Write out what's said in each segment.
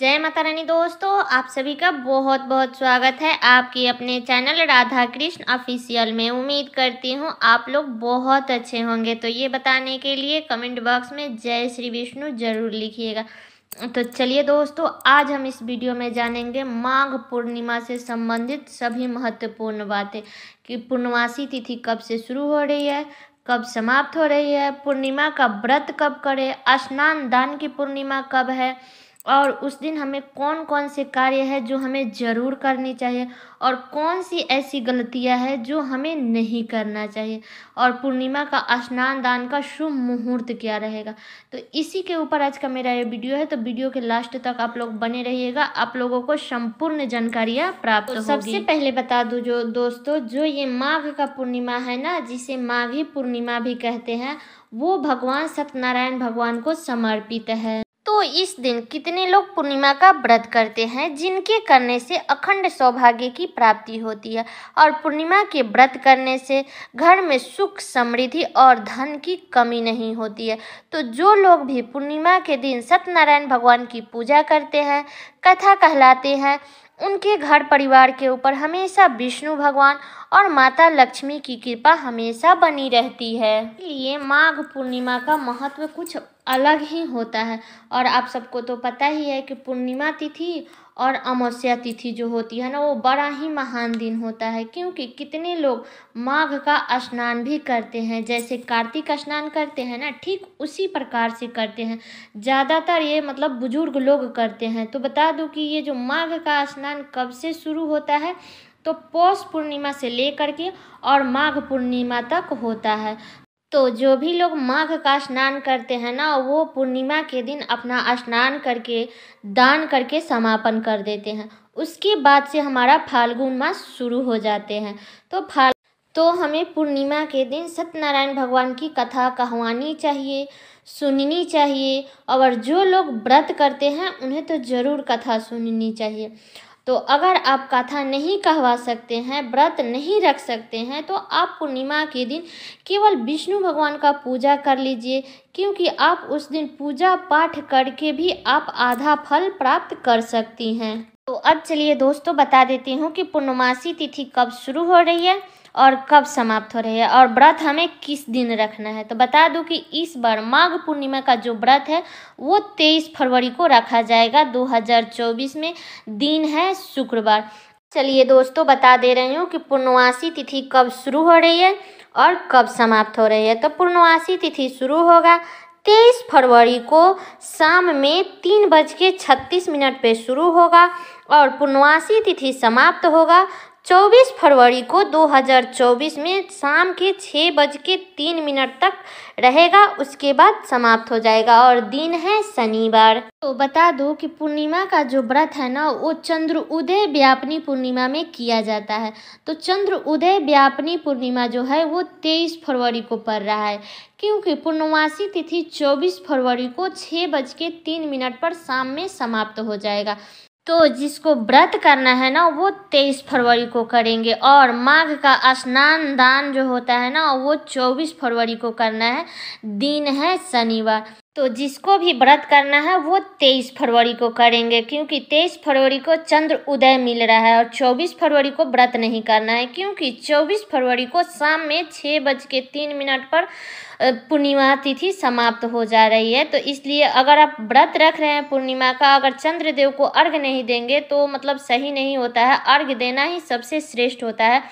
जय माता रानी दोस्तों आप सभी का बहुत बहुत स्वागत है आपके अपने चैनल राधा कृष्ण ऑफिशियल में उम्मीद करती हूँ आप लोग बहुत अच्छे होंगे तो ये बताने के लिए कमेंट बॉक्स में जय श्री विष्णु जरूर लिखिएगा तो चलिए दोस्तों आज हम इस वीडियो में जानेंगे माघ पूर्णिमा से संबंधित सभी महत्वपूर्ण बातें कि पूर्णमासी तिथि कब से शुरू हो रही है कब समाप्त हो रही है पूर्णिमा का व्रत कब करें स्नान दान की पूर्णिमा कब है और उस दिन हमें कौन कौन से कार्य है जो हमें ज़रूर करने चाहिए और कौन सी ऐसी गलतियां हैं जो हमें नहीं करना चाहिए और पूर्णिमा का स्नान दान का शुभ मुहूर्त क्या रहेगा तो इसी के ऊपर आज का मेरा ये वीडियो है तो वीडियो के लास्ट तक आप लोग बने रहिएगा आप लोगों को संपूर्ण जानकारियाँ प्राप्त तो सबसे पहले बता दूँ जो दोस्तों जो ये माघ का पूर्णिमा है ना जिसे माघी पूर्णिमा भी कहते हैं वो भगवान सत्यनारायण भगवान को समर्पित है तो इस दिन कितने लोग पूर्णिमा का व्रत करते हैं जिनके करने से अखंड सौभाग्य की प्राप्ति होती है और पूर्णिमा के व्रत करने से घर में सुख समृद्धि और धन की कमी नहीं होती है तो जो लोग भी पूर्णिमा के दिन सत्यनारायण भगवान की पूजा करते हैं कथा कहलाते हैं उनके घर परिवार के ऊपर हमेशा विष्णु भगवान और माता लक्ष्मी की कृपा हमेशा बनी रहती है इसलिए माघ पूर्णिमा का महत्व कुछ अलग ही होता है और आप सबको तो पता ही है कि पूर्णिमा तिथि और अमावस्या तिथि जो होती है ना वो बड़ा ही महान दिन होता है क्योंकि कितने लोग माघ का स्नान भी करते हैं जैसे कार्तिक स्नान करते हैं ना ठीक उसी प्रकार से करते हैं ज़्यादातर ये मतलब बुजुर्ग लोग करते हैं तो बता दूँ कि ये जो माघ का स्नान कब से शुरू होता है तो पौष पूर्णिमा से लेकर के और माघ पूर्णिमा तक होता है तो जो भी लोग माघ का स्नान करते हैं ना वो पूर्णिमा के दिन अपना स्नान करके दान करके समापन कर देते हैं उसके बाद से हमारा फाल्गुन मास शुरू हो जाते हैं तो फाल तो हमें पूर्णिमा के दिन सत्यनारायण भगवान की कथा कहवानी चाहिए सुननी चाहिए और जो लोग व्रत करते हैं उन्हें तो ज़रूर कथा सुननी चाहिए तो अगर आप कथा नहीं कहवा सकते हैं व्रत नहीं रख सकते हैं तो आप पूर्णिमा के दिन केवल विष्णु भगवान का पूजा कर लीजिए क्योंकि आप उस दिन पूजा पाठ करके भी आप आधा फल प्राप्त कर सकती हैं तो अब चलिए दोस्तों बता देती हूँ कि पूर्णमासी तिथि कब शुरू हो रही है और कब समाप्त हो रही है और व्रत हमें किस दिन रखना है तो बता दूं कि इस बार माघ पूर्णिमा का जो व्रत है वो 23 फरवरी को रखा जाएगा 2024 में दिन है शुक्रवार चलिए दोस्तों बता दे रही हूँ कि पूर्णवासी तिथि कब शुरू हो रही है और कब समाप्त हो रही है तो पूर्णवासी तिथि शुरू होगा तेईस फरवरी को शाम में तीन बज के छत्तीस मिनट पर शुरू होगा और पूर्णवासी तिथि समाप्त होगा 24 फरवरी को 2024 में शाम के छः बज के तीन मिनट तक रहेगा उसके बाद समाप्त हो जाएगा और दिन है शनिवार तो बता दो कि पूर्णिमा का जो व्रत है ना वो चंद्र उदय व्यापनी पूर्णिमा में किया जाता है तो चंद्र उदय व्यापनी पूर्णिमा जो है वो 23 फरवरी को पड़ रहा है क्योंकि पूर्णमासी तिथि 24 फरवरी को छः बज के तीन मिनट पर शाम में समाप्त हो जाएगा तो जिसको व्रत करना है ना वो तेईस फरवरी को करेंगे और माघ का स्नान दान जो होता है ना वो चौबीस फरवरी को करना है दिन है शनिवार तो जिसको भी व्रत करना है वो तेईस फरवरी को करेंगे क्योंकि तेईस फरवरी को चंद्र उदय मिल रहा है और चौबीस फरवरी को व्रत नहीं करना है क्योंकि चौबीस फरवरी को शाम में छः बज के तीन मिनट पर पूर्णिमा तिथि समाप्त हो जा रही है तो इसलिए अगर आप व्रत रख रहे हैं पूर्णिमा का अगर चंद्रदेव को अर्घ नहीं देंगे तो मतलब सही नहीं होता है अर्घ देना ही सबसे श्रेष्ठ होता है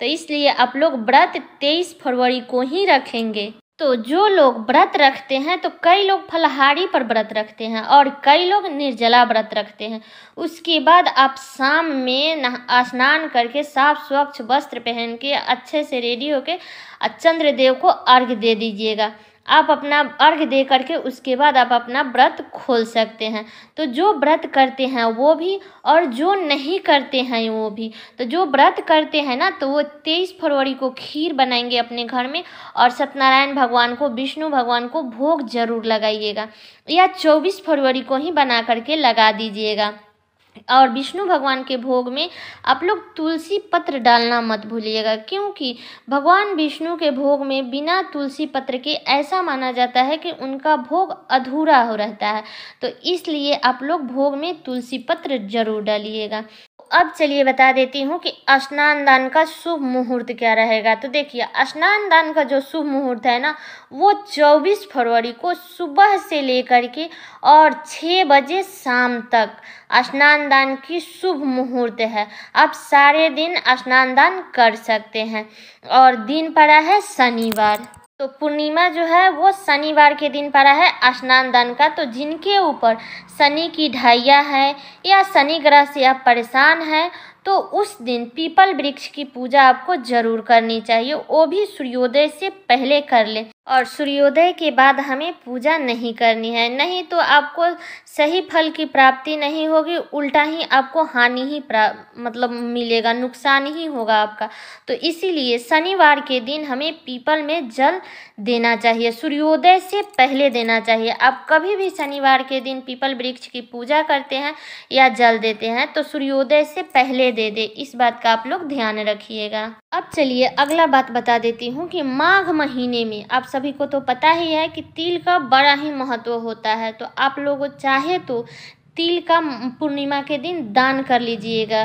तो इसलिए आप लोग व्रत तेईस फरवरी को ही रखेंगे तो जो लोग व्रत रखते हैं तो कई लोग फलहारी पर व्रत रखते हैं और कई लोग निर्जला व्रत रखते हैं उसके बाद आप शाम में स्नान करके साफ स्वच्छ वस्त्र पहन के अच्छे से रेडी होके चंद्रदेव को अर्घ दे दीजिएगा आप अपना अर्घ दे करके उसके बाद आप अपना व्रत खोल सकते हैं तो जो व्रत करते हैं वो भी और जो नहीं करते हैं वो भी तो जो व्रत करते हैं ना तो वो तेईस फरवरी को खीर बनाएंगे अपने घर में और सत्यनारायण भगवान को विष्णु भगवान को भोग जरूर लगाइएगा या चौबीस फरवरी को ही बना करके लगा दीजिएगा और विष्णु भगवान के भोग में आप लोग तुलसी पत्र डालना मत भूलिएगा क्योंकि भगवान विष्णु के भोग में बिना तुलसी पत्र के ऐसा माना जाता है कि उनका भोग अधूरा हो रहता है तो इसलिए आप लोग भोग में तुलसी पत्र जरूर डालिएगा अब चलिए बता देती हूँ कि स्नान दान का शुभ मुहूर्त क्या रहेगा तो देखिए स्नान दान का जो शुभ मुहूर्त है ना वो 24 फरवरी को सुबह से लेकर के और 6 बजे शाम तक स्नान दान की शुभ मुहूर्त है आप सारे दिन स्नान दान कर सकते हैं और दिन पड़ा है शनिवार तो पूर्णिमा जो है वो शनिवार के दिन पड़ा है स्नान दान का तो जिनके ऊपर शनि की ढाइया है या शनि ग्रह से आप परेशान हैं तो उस दिन पीपल वृक्ष की पूजा आपको जरूर करनी चाहिए वो भी सूर्योदय से पहले कर लें और सूर्योदय के बाद हमें पूजा नहीं करनी है नहीं तो आपको सही फल की प्राप्ति नहीं होगी उल्टा ही आपको हानि ही मतलब मिलेगा नुकसान ही होगा आपका तो इसीलिए शनिवार के दिन हमें पीपल में जल देना चाहिए सूर्योदय से पहले देना चाहिए आप कभी भी शनिवार के दिन पीपल वृक्ष की पूजा करते हैं या जल देते हैं तो सूर्योदय से पहले दे दे इस बात का आप लोग ध्यान रखिएगा अब चलिए अगला बात बता देती हूँ कि माघ महीने में आप सब सभी को तो पता ही है कि तिल का बड़ा ही महत्व होता है तो आप लोग चाहे तो तिल का पूर्णिमा के दिन दान कर लीजिएगा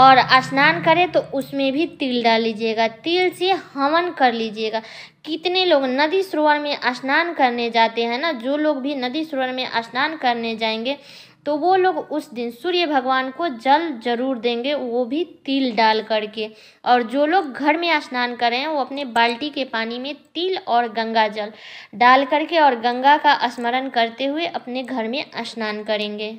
और स्नान करें तो उसमें भी तिल डाल लीजिएगा तिल से हवन कर लीजिएगा कितने लोग नदी सरोवर में स्नान करने जाते हैं ना जो लोग भी नदी सरोवर में स्नान करने जाएंगे तो वो लोग उस दिन सूर्य भगवान को जल जरूर देंगे वो भी तिल डाल करके और जो लोग घर में स्नान करें वो अपने बाल्टी के पानी में तिल और गंगा जल डाल करके और गंगा का स्मरण करते हुए अपने घर में स्नान करेंगे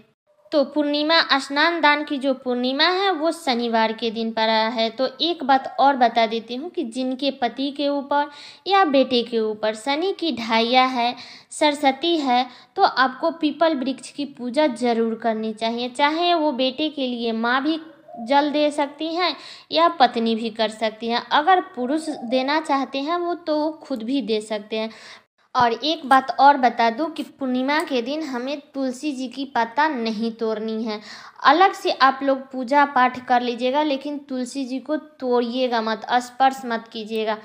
तो पूर्णिमा स्नान दान की जो पूर्णिमा है वो शनिवार के दिन पर है तो एक बात और बता देती हूँ कि जिनके पति के ऊपर या बेटे के ऊपर शनि की ढाइया है सरस्वती है तो आपको पीपल वृक्ष की पूजा जरूर करनी चाहिए चाहे वो बेटे के लिए माँ भी जल दे सकती हैं या पत्नी भी कर सकती हैं अगर पुरुष देना चाहते हैं वो तो खुद भी दे सकते हैं और एक बात और बता दूँ कि पूर्णिमा के दिन हमें तुलसी जी की पत्ता नहीं तोड़नी है अलग से आप लोग पूजा पाठ कर लीजिएगा लेकिन तुलसी जी को तोड़िएगा मत स्पर्श मत कीजिएगा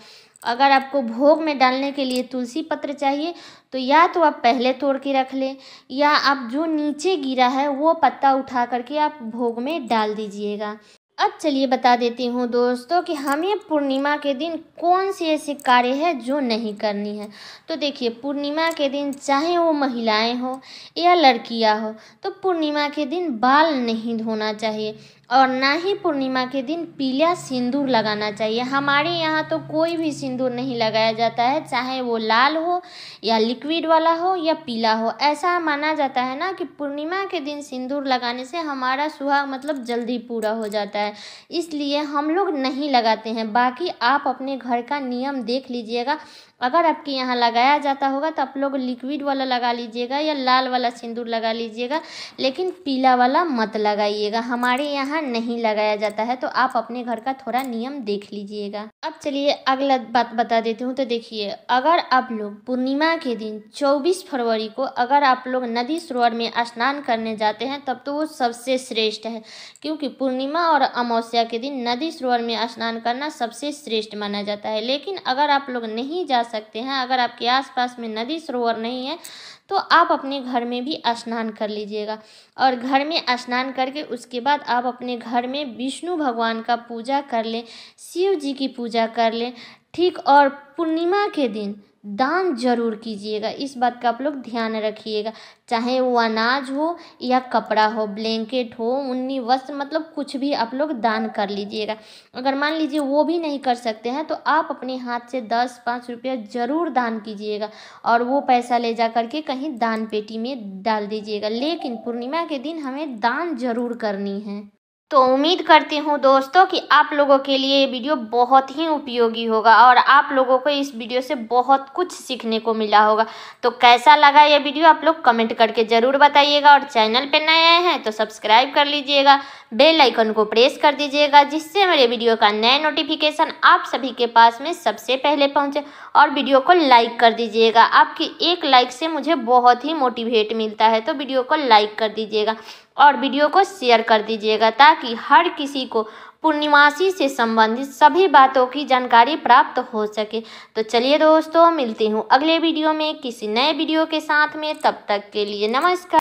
अगर आपको भोग में डालने के लिए तुलसी पत्र चाहिए तो या तो आप पहले तोड़ के रख लें या आप जो नीचे गिरा है वो पत्ता उठा करके आप भोग में डाल दीजिएगा अब चलिए बता देती हूँ दोस्तों कि हमें पूर्णिमा के दिन कौन से ऐसे कार्य है जो नहीं करनी है तो देखिए पूर्णिमा के दिन चाहे वो महिलाएं हो या लड़कियां हो तो पूर्णिमा के दिन बाल नहीं धोना चाहिए और ना ही पूर्णिमा के दिन पीला सिंदूर लगाना चाहिए हमारे यहाँ तो कोई भी सिंदूर नहीं लगाया जाता है चाहे वो लाल हो या लिक्विड वाला हो या पीला हो ऐसा माना जाता है ना कि पूर्णिमा के दिन सिंदूर लगाने से हमारा सुहाग मतलब जल्दी पूरा हो जाता है इसलिए हम लोग नहीं लगाते हैं बाकी आप अपने घर का नियम देख लीजिएगा अगर आपके यहाँ लगाया जाता होगा तो आप लोग लिक्विड वाला लगा लीजिएगा या लाल वाला सिंदूर लगा लीजिएगा लेकिन पीला वाला मत लगाइएगा हमारे यहाँ यहाँ नहीं लगाया जाता है तो आप अपने घर का थोड़ा नियम देख लीजिएगा अब चलिए अगला बात बता देती हूँ तो देखिए अगर आप लोग पूर्णिमा के दिन 24 फरवरी को अगर आप लोग नदी सरोवर में स्नान करने जाते हैं तब तो वो सबसे श्रेष्ठ है क्योंकि पूर्णिमा और अमावस्या के दिन नदी सरोवर में स्नान करना सबसे श्रेष्ठ माना जाता है लेकिन अगर आप लोग नहीं जा सकते हैं अगर आपके आसपास में नदी सरोवर नहीं है तो आप अपने घर में भी स्नान कर लीजिएगा और घर में स्नान करके उसके बाद आप अपने घर में विष्णु भगवान का पूजा कर लें शिव जी की पूजा कर लें ठीक और पूर्णिमा के दिन दान जरूर कीजिएगा इस बात का आप लोग ध्यान रखिएगा चाहे वो अनाज हो या कपड़ा हो ब्लैंकेट हो उन्नी वस्त्र मतलब कुछ भी आप लोग दान कर लीजिएगा अगर मान लीजिए वो भी नहीं कर सकते हैं तो आप अपने हाथ से दस पाँच रुपया ज़रूर दान कीजिएगा और वो पैसा ले जा करके कहीं दान पेटी में डाल दीजिएगा लेकिन पूर्णिमा के दिन हमें दान जरूर करनी है तो उम्मीद करती हूँ दोस्तों कि आप लोगों के लिए ये वीडियो बहुत ही उपयोगी होगा और आप लोगों को इस वीडियो से बहुत कुछ सीखने को मिला होगा तो कैसा लगा ये वीडियो आप लोग कमेंट करके ज़रूर बताइएगा और चैनल पे नए आए हैं तो सब्सक्राइब कर लीजिएगा बेल आइकन को प्रेस कर दीजिएगा जिससे मेरे वीडियो का नया नोटिफिकेशन आप सभी के पास में सबसे पहले पहुंचे और वीडियो को लाइक कर दीजिएगा आपकी एक लाइक से मुझे बहुत ही मोटिवेट मिलता है तो वीडियो को लाइक कर दीजिएगा और वीडियो को शेयर कर दीजिएगा ताकि हर किसी को पूर्णिमासी से संबंधित सभी बातों की जानकारी प्राप्त हो सके तो चलिए दोस्तों मिलती हूँ अगले वीडियो में किसी नए वीडियो के साथ में तब तक के लिए नमस्कार